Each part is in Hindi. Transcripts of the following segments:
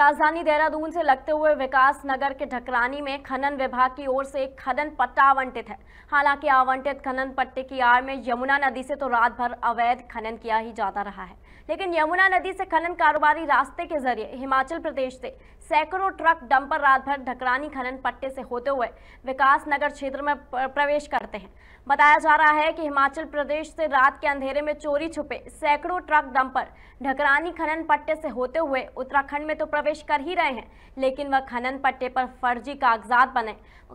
राजधानी देहरादून से लगते हुए विकास नगर के ढकरानी में खनन विभाग की ओर से एक खनन पट्टा आवंटित है हालांकि आवंटित खनन पट्टे की आड़ में यमुना नदी से तो रात भर अवैध खनन किया ही जाता रहा है लेकिन यमुना नदी से खनन कारोबारी रास्ते के जरिए हिमाचल प्रदेश से सैकड़ों ट्रक डंपर रात भर ढकरानी खनन पट्टे से होते हुए विकास नगर क्षेत्र में प्रवेश करते हैं बताया जा रहा है कि हिमाचल प्रदेश से रात के अंधेरे में चोरी छुपे सैकड़ों ट्रक डंपर ढकरानी खनन पट्टे से होते हुए उत्तराखंड में तो प्रवेश प्रवेश कर ही रहे हैं लेकिन वह खनन पट्टे पर फर्जी कागजात बने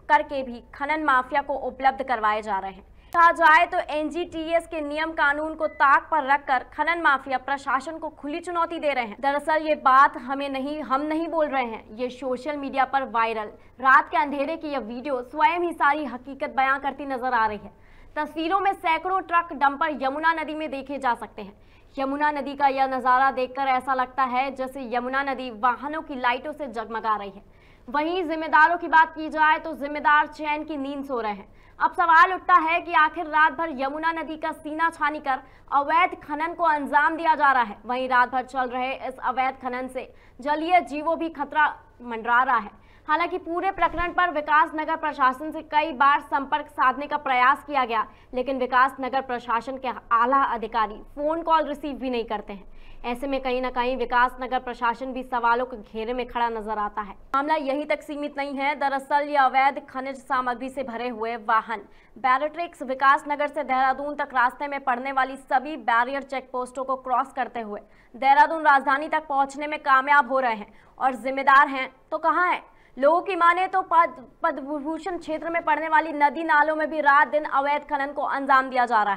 करके भी खनन माफिया को उपलब्ध करवाए जा रहे हैं कहा जाए तो एनजीटीएस के नियम कानून को ताक पर रखकर खनन माफिया प्रशासन को खुली चुनौती दे रहे हैं दरअसल ये बात हमें नहीं हम नहीं बोल रहे हैं ये सोशल मीडिया पर वायरल रात के अंधेरे की यह वीडियो स्वयं ही सारी हकीकत बयां करती नजर आ रही है तस्वीरों में सैकड़ों ट्रक डंपर यमुना नदी में देखे जा सकते हैं यमुना नदी का यह नज़ारा देखकर ऐसा लगता है जैसे यमुना नदी वाहनों की लाइटों से जगमगा रही है वहीं जिम्मेदारों की बात की जाए तो जिम्मेदार चैन की नींद सो रहे हैं अब सवाल उठता है कि आखिर रात भर यमुना नदी का सीना छानी कर अवैध खनन को अंजाम दिया जा रहा है वहीं रात भर चल रहे इस अवैध खनन से जलीय जीवों भी खतरा मंडरा रहा है हालांकि पूरे प्रकरण पर विकास नगर प्रशासन से कई बार संपर्क साधने का प्रयास किया गया लेकिन विकास नगर प्रशासन के आला अधिकारी फोन कॉल रिसीव रिसीव भी नहीं करते हैं ऐसे में कहीं ना कहीं विकास नगर प्रशासन भी सवालों के घेरे में खड़ा नजर आता है मामला यही तक सीमित नहीं है दरअसल ये अवैध खनिज सामग्री से भरे हुए वाहन बैरोट्रिक्स विकास नगर से देहरादून तक रास्ते में पड़ने वाली सभी बैरियर चेक पोस्टों को क्रॉस करते हुए देहरादून राजधानी तक पहुंचने में कामयाब हो रहे हैं और जिम्मेदार हैं तो कहाँ है लोगों की माने तो पद पद्मभूषण क्षेत्र में पड़ने वाली नदी नालों में भी रात दिन अवैध खनन को अंजाम दिया जा रहा है